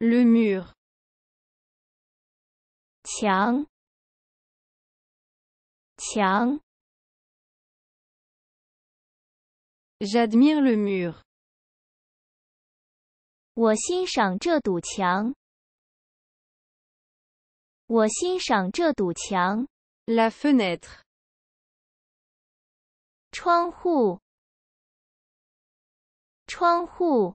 Le mur Tian Tian J'admire le mur Wesin Shan Chiotou Tian Wesin Shan Chiotou Tian La fenêtre Chuang Hu Chuang Hu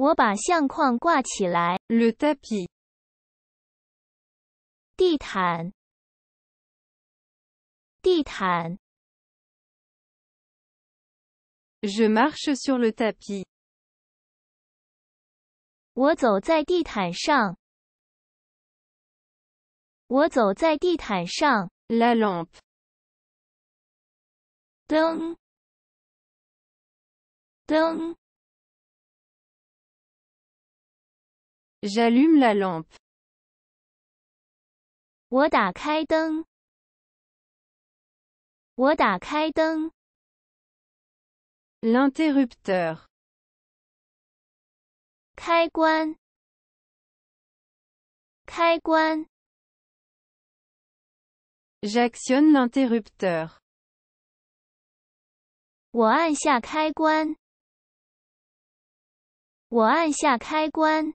我把相框挂起来。Le tapis，地毯。地毯。Je marche sur le tapis。我走在地毯上。我走在地毯上。La lampe。灯。灯。J'allume la lampe. 我打开灯。我打开灯。L'interrupteur. 开关。开关。J'actionne l'interrupteur. 我按下开关。我按下开关。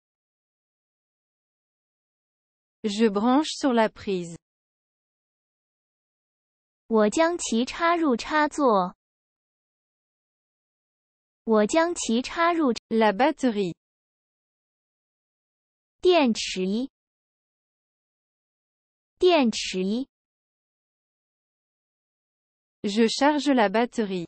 Je branche sur la prise. 我将其插入插座。我将其插入 la batterie 电池电池 Je charge la batterie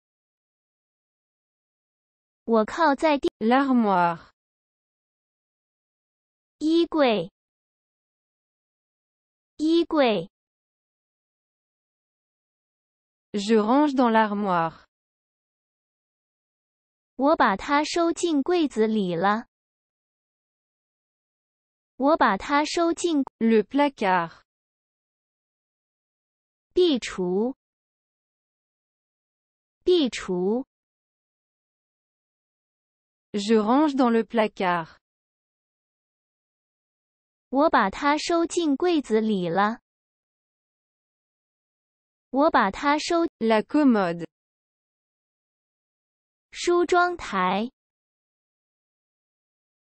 我靠在地，l'armoire，衣柜，衣柜。Je range dans l'armoire。我把它收进柜子里了。我把它收进。le placard，壁橱，壁橱。Je range dans le placard。我把它收进柜子里了。我把它收。La commode。梳妆台。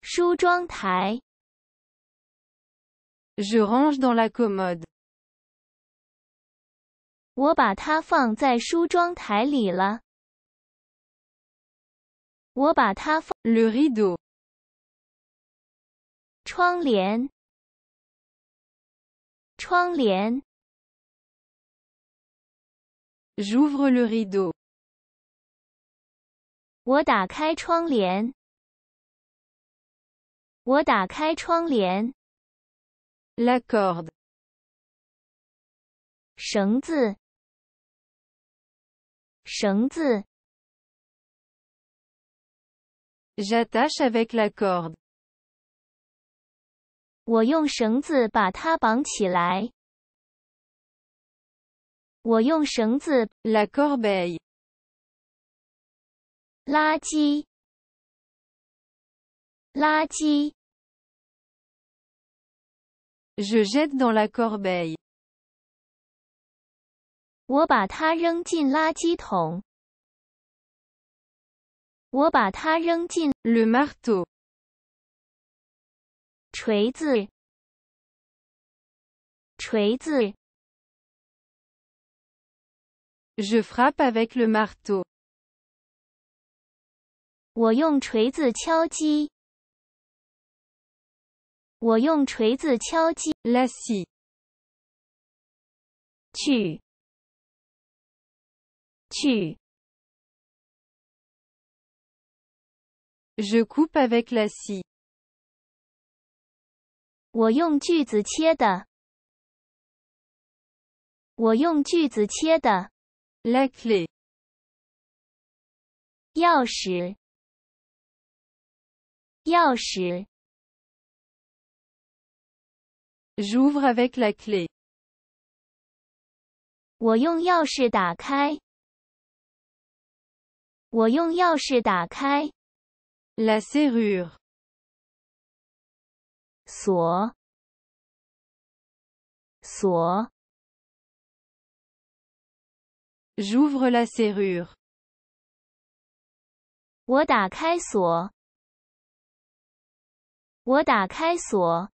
梳妆台。Je range dans la commode。我把它放在梳妆台里了。我把它放。Le rideau。窗帘。窗帘。J'ouvre le rideau。我打开窗帘。我打开窗帘。La corde。绳子。绳子。我用绳子把它绑起来。我用绳子。垃圾。垃圾。我把它扔进垃圾桶。我把它扔进。le marteau，锤子，锤子。Je frappe avec le marteau。我用锤子敲击。我用锤子敲击。Laisse. 去。去。我用锯子切的。我用锯子切的。钥匙，钥匙。我用钥匙打开。我用钥匙打开。La serrure. Soir. Soir. J'ouvre la serrure. Wodak hai soir. Wodak hai soir.